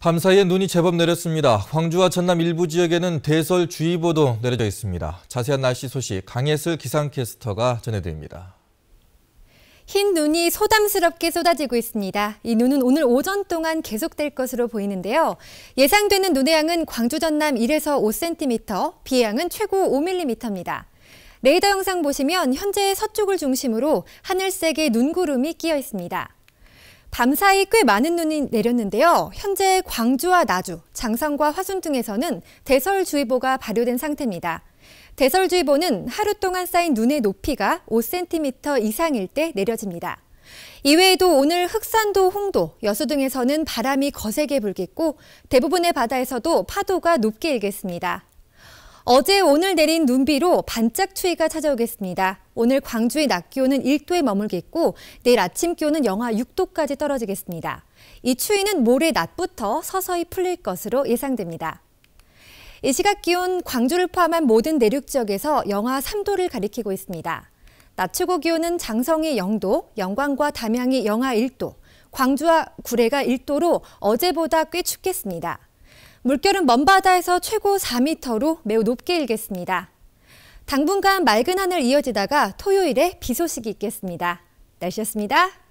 밤사이에 눈이 제법 내렸습니다. 광주와 전남 일부 지역에는 대설주의보도 내려져 있습니다. 자세한 날씨 소식 강예슬 기상캐스터가 전해드립니다. 흰 눈이 소담스럽게 쏟아지고 있습니다. 이 눈은 오늘 오전 동안 계속될 것으로 보이는데요. 예상되는 눈의 양은 광주 전남 1에서 5cm, 비의 양은 최고 5mm입니다. 레이더 영상 보시면 현재 서쪽을 중심으로 하늘색의 눈구름이 끼어 있습니다. 밤 사이 꽤 많은 눈이 내렸는데요. 현재 광주와 나주, 장성과 화순 등에서는 대설주의보가 발효된 상태입니다. 대설주의보는 하루 동안 쌓인 눈의 높이가 5cm 이상일 때 내려집니다. 이외에도 오늘 흑산도, 홍도, 여수 등에서는 바람이 거세게 불겠고 대부분의 바다에서도 파도가 높게 일겠습니다. 어제 오늘 내린 눈비로 반짝 추위가 찾아오겠습니다. 오늘 광주의 낮 기온은 1도에 머물겠고 내일 아침 기온은 영하 6도까지 떨어지겠습니다. 이 추위는 모레 낮부터 서서히 풀릴 것으로 예상됩니다. 이 시각 기온 광주를 포함한 모든 내륙 지역에서 영하 3도를 가리키고 있습니다. 낮 최고 기온은 장성이 0도, 영광과 담양이 영하 1도, 광주와 구례가 1도로 어제보다 꽤 춥겠습니다. 물결은 먼바다에서 최고 4m로 매우 높게 일겠습니다. 당분간 맑은 하늘 이어지다가 토요일에 비 소식이 있겠습니다. 날씨였습니다.